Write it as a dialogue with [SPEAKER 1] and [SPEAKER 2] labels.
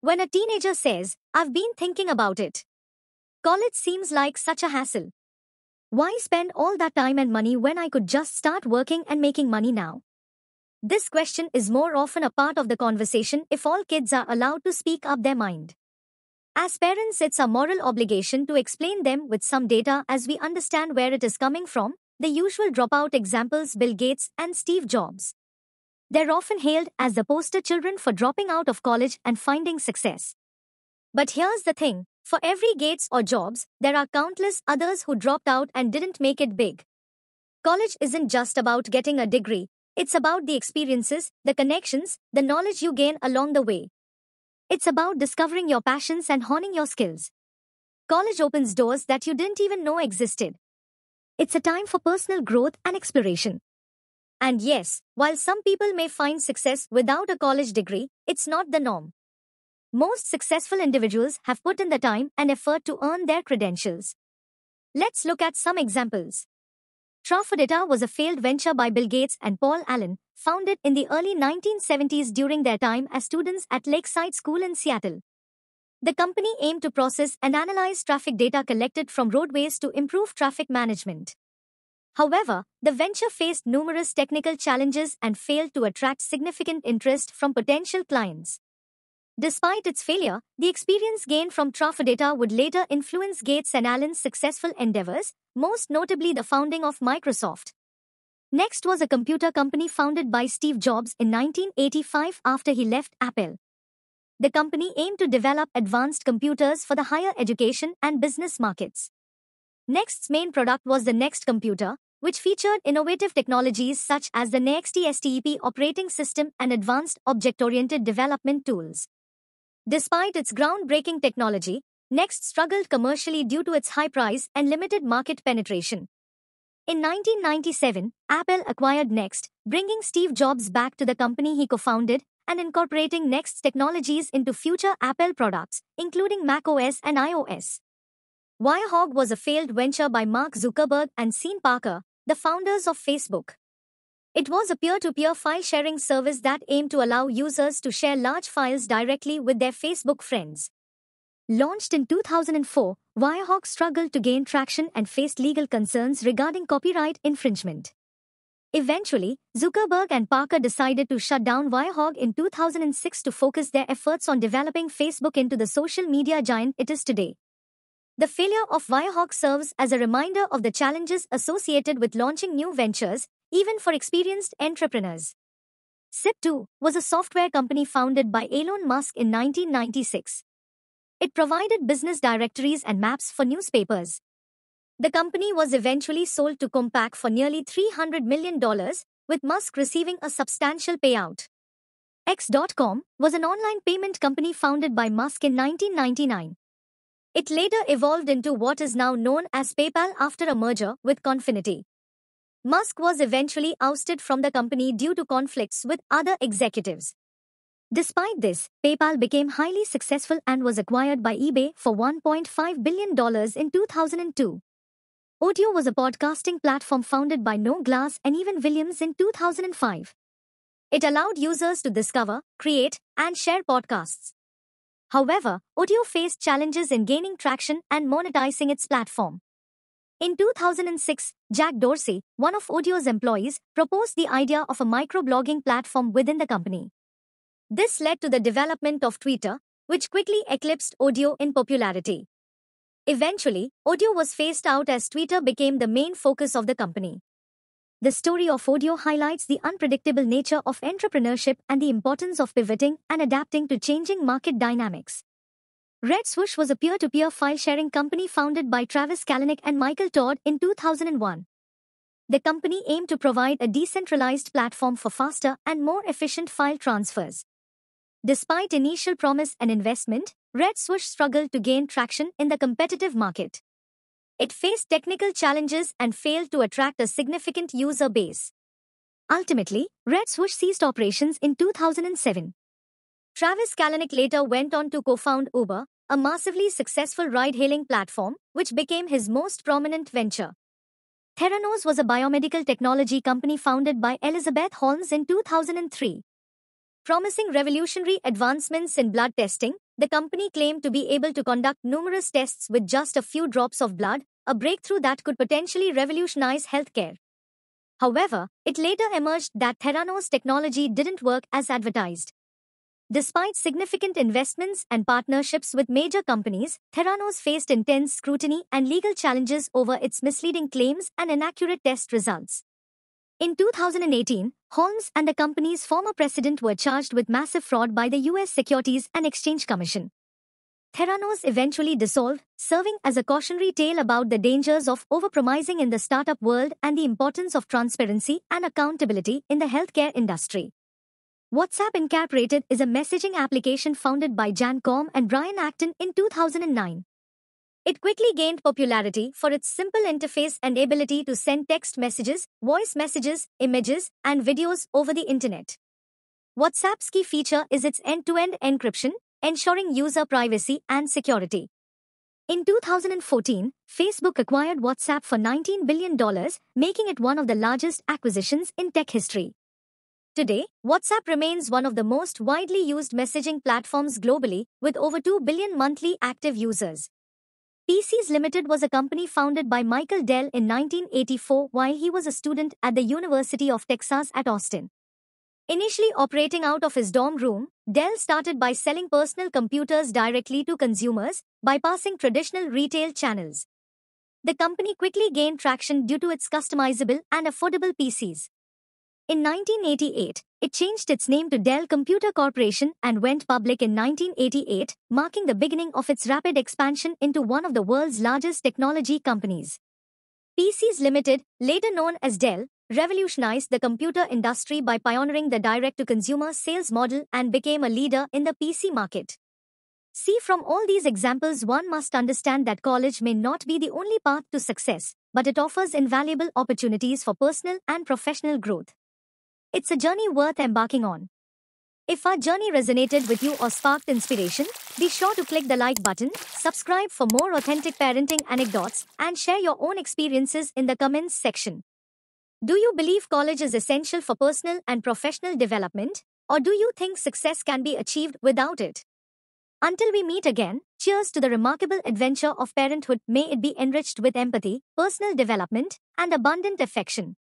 [SPEAKER 1] When a teenager says, I've been thinking about it. College seems like such a hassle. Why spend all that time and money when I could just start working and making money now? This question is more often a part of the conversation if all kids are allowed to speak up their mind. As parents, it's our moral obligation to explain them with some data as we understand where it is coming from, the usual dropout examples Bill Gates and Steve Jobs. They're often hailed as the poster children for dropping out of college and finding success. But here's the thing for every Gates or Jobs, there are countless others who dropped out and didn't make it big. College isn't just about getting a degree, it's about the experiences, the connections, the knowledge you gain along the way. It's about discovering your passions and honing your skills. College opens doors that you didn't even know existed. It's a time for personal growth and exploration. And yes, while some people may find success without a college degree, it's not the norm. Most successful individuals have put in the time and effort to earn their credentials. Let's look at some examples. Trafodita was a failed venture by Bill Gates and Paul Allen, founded in the early 1970s during their time as students at Lakeside School in Seattle. The company aimed to process and analyze traffic data collected from roadways to improve traffic management. However, the venture faced numerous technical challenges and failed to attract significant interest from potential clients. Despite its failure, the experience gained from Trafodata would later influence Gates and Allen's successful endeavors, most notably the founding of Microsoft. Next was a computer company founded by Steve Jobs in 1985 after he left Apple. The company aimed to develop advanced computers for the higher education and business markets. Next's main product was the Next computer, which featured innovative technologies such as the NextE STEP operating system and advanced object-oriented development tools. Despite its groundbreaking technology, Next struggled commercially due to its high price and limited market penetration. In 1997, Apple acquired Next, bringing Steve Jobs back to the company he co-founded and incorporating Next's technologies into future Apple products, including macOS and iOS. Wirehog was a failed venture by Mark Zuckerberg and Sean Parker, the founders of Facebook. It was a peer to peer file sharing service that aimed to allow users to share large files directly with their Facebook friends. Launched in 2004, Wirehawk struggled to gain traction and faced legal concerns regarding copyright infringement. Eventually, Zuckerberg and Parker decided to shut down Wirehog in 2006 to focus their efforts on developing Facebook into the social media giant it is today. The failure of Wirehawk serves as a reminder of the challenges associated with launching new ventures, even for experienced entrepreneurs. SIP2 was a software company founded by Elon Musk in 1996. It provided business directories and maps for newspapers. The company was eventually sold to Compaq for nearly $300 million, with Musk receiving a substantial payout. X.com was an online payment company founded by Musk in 1999. It later evolved into what is now known as PayPal after a merger with Confinity. Musk was eventually ousted from the company due to conflicts with other executives. Despite this, PayPal became highly successful and was acquired by eBay for $1.5 billion in 2002. Audio was a podcasting platform founded by No Glass and even Williams in 2005. It allowed users to discover, create, and share podcasts. However, Odeo faced challenges in gaining traction and monetizing its platform. In 2006, Jack Dorsey, one of Odeo's employees, proposed the idea of a microblogging platform within the company. This led to the development of Twitter, which quickly eclipsed Odeo in popularity. Eventually, Odeo was phased out as Twitter became the main focus of the company. The story of audio highlights the unpredictable nature of entrepreneurship and the importance of pivoting and adapting to changing market dynamics. Red Swoosh was a peer to peer file sharing company founded by Travis Kalanick and Michael Todd in 2001. The company aimed to provide a decentralized platform for faster and more efficient file transfers. Despite initial promise and investment, Red Swoosh struggled to gain traction in the competitive market it faced technical challenges and failed to attract a significant user base. Ultimately, Red Swoosh ceased operations in 2007. Travis Kalanick later went on to co-found Uber, a massively successful ride-hailing platform, which became his most prominent venture. Theranos was a biomedical technology company founded by Elizabeth Holmes in 2003. Promising revolutionary advancements in blood testing, the company claimed to be able to conduct numerous tests with just a few drops of blood, a breakthrough that could potentially revolutionize healthcare. However, it later emerged that Theranos technology didn't work as advertised. Despite significant investments and partnerships with major companies, Theranos faced intense scrutiny and legal challenges over its misleading claims and inaccurate test results. In 2018, Holmes and the company's former president were charged with massive fraud by the U.S. Securities and Exchange Commission. Theranos eventually dissolved, serving as a cautionary tale about the dangers of overpromising in the startup world and the importance of transparency and accountability in the healthcare industry. WhatsApp Incorporated is a messaging application founded by Jan Com and Brian Acton in 2009. It quickly gained popularity for its simple interface and ability to send text messages, voice messages, images, and videos over the internet. WhatsApp's key feature is its end to end encryption, ensuring user privacy and security. In 2014, Facebook acquired WhatsApp for $19 billion, making it one of the largest acquisitions in tech history. Today, WhatsApp remains one of the most widely used messaging platforms globally, with over 2 billion monthly active users. PCs Limited was a company founded by Michael Dell in 1984 while he was a student at the University of Texas at Austin. Initially operating out of his dorm room, Dell started by selling personal computers directly to consumers, bypassing traditional retail channels. The company quickly gained traction due to its customizable and affordable PCs. In 1988, it changed its name to Dell Computer Corporation and went public in 1988, marking the beginning of its rapid expansion into one of the world's largest technology companies. PCs Limited, later known as Dell, revolutionized the computer industry by pioneering the direct-to-consumer sales model and became a leader in the PC market. See from all these examples one must understand that college may not be the only path to success, but it offers invaluable opportunities for personal and professional growth. It's a journey worth embarking on. If our journey resonated with you or sparked inspiration, be sure to click the like button, subscribe for more authentic parenting anecdotes, and share your own experiences in the comments section. Do you believe college is essential for personal and professional development, or do you think success can be achieved without it? Until we meet again, cheers to the remarkable adventure of parenthood. May it be enriched with empathy, personal development, and abundant affection.